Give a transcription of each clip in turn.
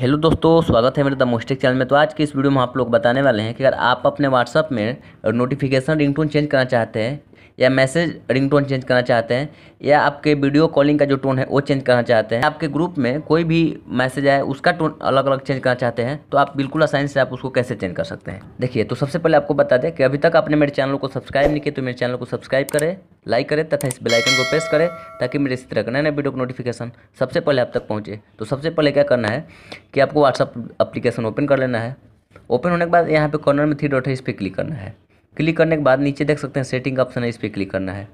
hello दोस्तों स्वागत है मेरे द मोस्टिक चैनल में तो आज के इस वीडियो में आप लोग बताने वाले हैं कि अगर आप अपने व्हाट्सअप में नोटिफिकेशन रिंगटोन चेंज करना चाहते हैं या मैसेज रिंग टोन चेंज करना चाहते हैं या आपके वीडियो कॉलिंग का जो टोन है वो चेंज करना चाहते हैं आपके ग्रुप में कोई भी मैसेज आए उसका टोन अलग अलग चेंज करना चाहते हैं तो आप बिल्कुल आसानी से आप उसको कैसे चेंज कर सकते हैं देखिए तो सबसे पहले आपको बता दें कि अभी तक आपने मेरे चैनल को सब्सक्राइब नहीं किया तो मेरे चैनल को सब्सक्राइब करें लाइक करें तथा इस बेलाइकन को प्रेस करें ताकि मेरे इस तरह का नए नए वीडियो का नोटिफिकेशन सबसे पहले आप तक पहुँचे तो सबसे पहले क्या करना है कि आपको व्हाट्सअप अप्लीकेशन ओपन कर लेना है ओपन होने के बाद यहाँ पे कॉर्नर में थ्री डॉट है इस पर क्लिक करना है क्लिक करने के बाद नीचे देख सकते हैं सेटिंग का ऑप्शन है इस पर क्लिक करना है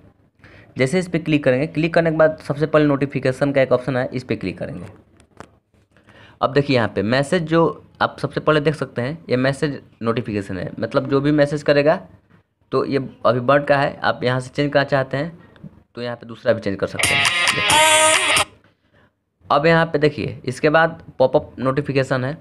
जैसे इस पर क्लिक करेंगे क्लिक करने के बाद सबसे पहले नोटिफिकेशन का एक ऑप्शन है इस पर क्लिक करेंगे अब देखिए यहाँ पे मैसेज जो आप सबसे पहले देख सकते हैं ये मैसेज नोटिफिकेशन है मतलब जो भी मैसेज करेगा तो ये अभी बर्ड का है आप यहाँ से चेंज करना चाहते हैं तो यहाँ पे दूसरा भी चेंज कर सकते हैं अब यहाँ पे देखिए इसके बाद पॉपअप नोटिफिकेशन है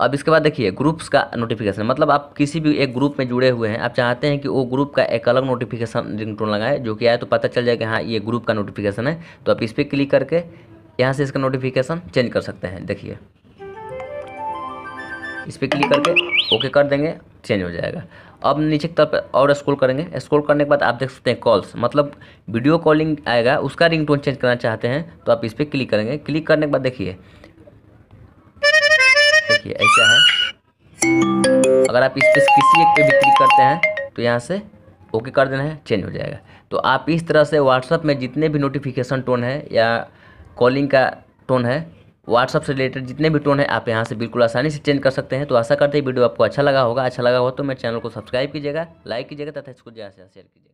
अब इसके बाद देखिए ग्रुप्स का नोटिफिकेशन मतलब आप किसी भी एक ग्रुप में जुड़े हुए हैं आप चाहते हैं कि वो ग्रुप का एक अलग नोटिफिकेशन रिंग टोन लगाए जो कि आए तो पता चल जाए कि हाँ ये ग्रुप का नोटिफिकेशन है तो आप इस पर क्लिक करके यहाँ से इसका नोटिफिकेशन चेंज कर सकते हैं देखिए इस पर क्लिक करके ओके कर देंगे चेंज हो जाएगा अब नीचे की तरफ और स्क्रॉल करेंगे स्क्रॉल करने के बाद आप देख सकते हैं कॉल्स मतलब वीडियो कॉलिंग आएगा उसका रिंगटोन चेंज करना चाहते हैं तो आप इस पर क्लिक करेंगे क्लिक करने के बाद देखिए देखिए ऐसा है अगर आप इस पर किसी एक पे भी क्लिक करते हैं तो यहाँ से ओके कर देना है चेंज हो जाएगा तो आप इस तरह से व्हाट्सअप में जितने भी नोटिफिकेशन टोन है या कॉलिंग का टोन है व्हाट्सअप से रिलेटेड जितने भी टोन है आप यहाँ से बिल्कुल आसानी से चेंज कर सकते हैं तो आशा करते हैं वीडियो आपको अच्छा लगा होगा अच्छा लगा हो तो मेरे चैनल को सब्सक्राइब कीजिएगा लाइक कीजिएगा तथा इसको ज़्यादा से शेयर कीजिएगा